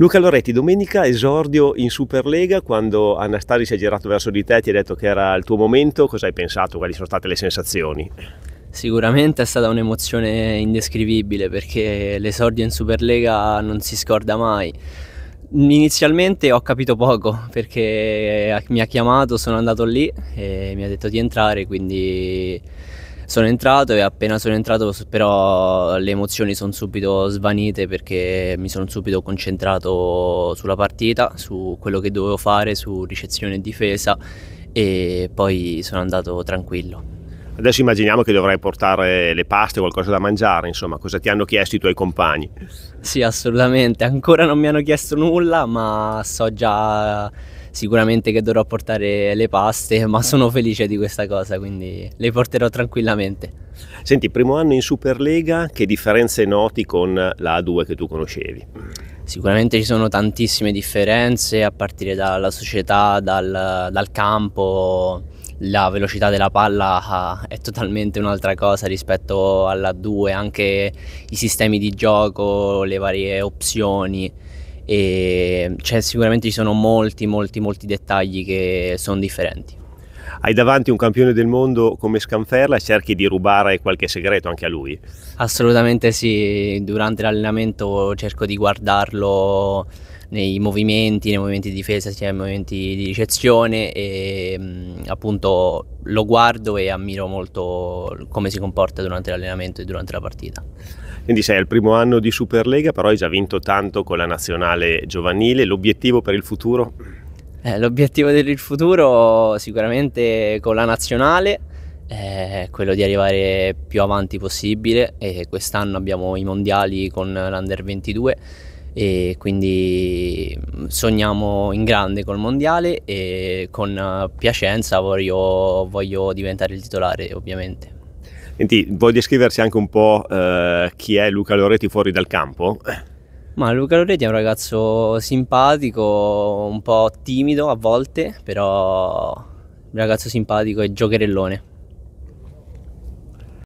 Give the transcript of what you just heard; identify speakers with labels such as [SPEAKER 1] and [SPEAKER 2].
[SPEAKER 1] Luca Loretti, domenica esordio in Superlega, quando Anastasi si è girato verso di te e ti ha detto che era il tuo momento, cosa hai pensato? Quali sono state le sensazioni? Sicuramente
[SPEAKER 2] è stata un'emozione indescrivibile perché l'esordio in Superlega non si scorda mai. Inizialmente ho capito poco perché mi ha chiamato, sono andato lì e mi ha detto di entrare, quindi sono entrato e appena sono entrato però le emozioni sono subito svanite perché mi sono subito concentrato sulla partita, su quello che dovevo fare, su ricezione e difesa e poi sono andato tranquillo. Adesso immaginiamo che dovrai portare
[SPEAKER 1] le paste, qualcosa da mangiare, insomma, cosa ti hanno chiesto i tuoi compagni? Sì, assolutamente,
[SPEAKER 2] ancora non mi hanno chiesto nulla, ma so già sicuramente che dovrò portare le paste, ma sono felice di questa cosa, quindi le porterò tranquillamente.
[SPEAKER 1] Senti, primo anno in Superlega, che differenze noti con la A2 che tu conoscevi?
[SPEAKER 2] Sicuramente ci sono tantissime differenze a partire dalla società, dal, dal campo, la velocità della palla ah, è totalmente un'altra cosa rispetto alla 2, anche i sistemi di gioco, le varie opzioni e cioè, sicuramente ci sono molti, molti, molti dettagli che
[SPEAKER 1] sono differenti. Hai davanti un campione del mondo come Scanferla e cerchi di rubare qualche
[SPEAKER 2] segreto anche a lui? Assolutamente sì, durante l'allenamento cerco di guardarlo nei movimenti, nei movimenti di difesa, sia nei movimenti di ricezione e mm, appunto lo guardo e ammiro molto come si comporta
[SPEAKER 1] durante l'allenamento e durante la partita. Quindi sei al primo anno di Superlega, però hai già vinto tanto con
[SPEAKER 2] la nazionale giovanile. L'obiettivo per il futuro? Eh, l'obiettivo per il futuro sicuramente con la nazionale è eh, quello di arrivare più avanti possibile e quest'anno abbiamo i mondiali con l'Under 22 e quindi sogniamo in grande col mondiale e con eh, Piacenza voglio, voglio diventare il titolare ovviamente.
[SPEAKER 1] Senti, vuoi descriversi anche un po' eh, chi è Luca Loretti fuori dal campo?
[SPEAKER 2] Ma Luca Loretti è un ragazzo simpatico, un po' timido a volte, però un ragazzo simpatico e giocherellone.